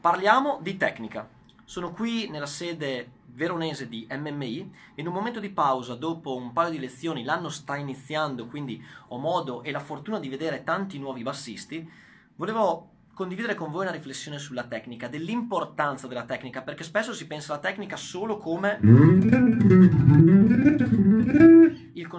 Parliamo di tecnica. Sono qui nella sede veronese di MMI in un momento di pausa dopo un paio di lezioni, l'anno sta iniziando, quindi ho modo e la fortuna di vedere tanti nuovi bassisti. Volevo condividere con voi una riflessione sulla tecnica, dell'importanza della tecnica, perché spesso si pensa alla tecnica solo come mm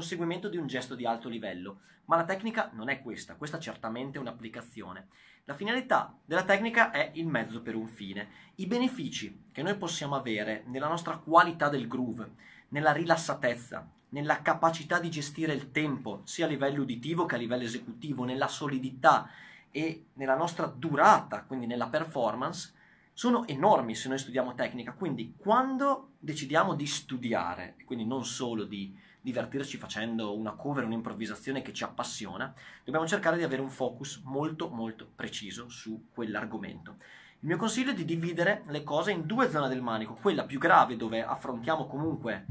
conseguimento di un gesto di alto livello, ma la tecnica non è questa, questa certamente è un'applicazione. La finalità della tecnica è il mezzo per un fine. I benefici che noi possiamo avere nella nostra qualità del groove, nella rilassatezza, nella capacità di gestire il tempo, sia a livello uditivo che a livello esecutivo, nella solidità e nella nostra durata, quindi nella performance, sono enormi se noi studiamo tecnica, quindi quando decidiamo di studiare, quindi non solo di divertirci facendo una cover, un'improvvisazione che ci appassiona, dobbiamo cercare di avere un focus molto molto preciso su quell'argomento. Il mio consiglio è di dividere le cose in due zone del manico, quella più grave dove affrontiamo comunque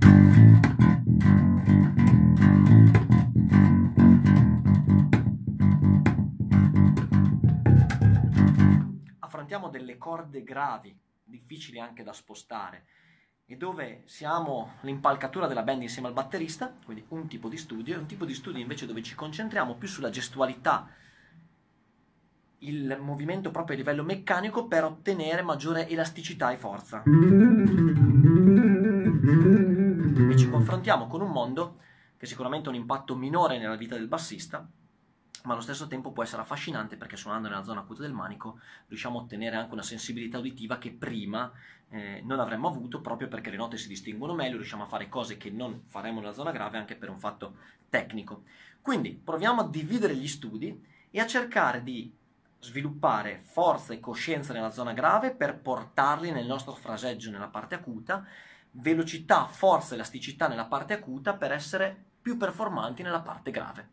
partiamo delle corde gravi, difficili anche da spostare, e dove siamo l'impalcatura della band insieme al batterista, quindi un tipo di studio, e un tipo di studio invece dove ci concentriamo più sulla gestualità, il movimento proprio a livello meccanico per ottenere maggiore elasticità e forza. E ci confrontiamo con un mondo che sicuramente ha un impatto minore nella vita del bassista, ma allo stesso tempo può essere affascinante perché suonando nella zona acuta del manico riusciamo a ottenere anche una sensibilità uditiva che prima eh, non avremmo avuto proprio perché le note si distinguono meglio, riusciamo a fare cose che non faremo nella zona grave anche per un fatto tecnico. Quindi proviamo a dividere gli studi e a cercare di sviluppare forza e coscienza nella zona grave per portarli nel nostro fraseggio nella parte acuta, velocità, forza, elasticità nella parte acuta per essere più performanti nella parte grave.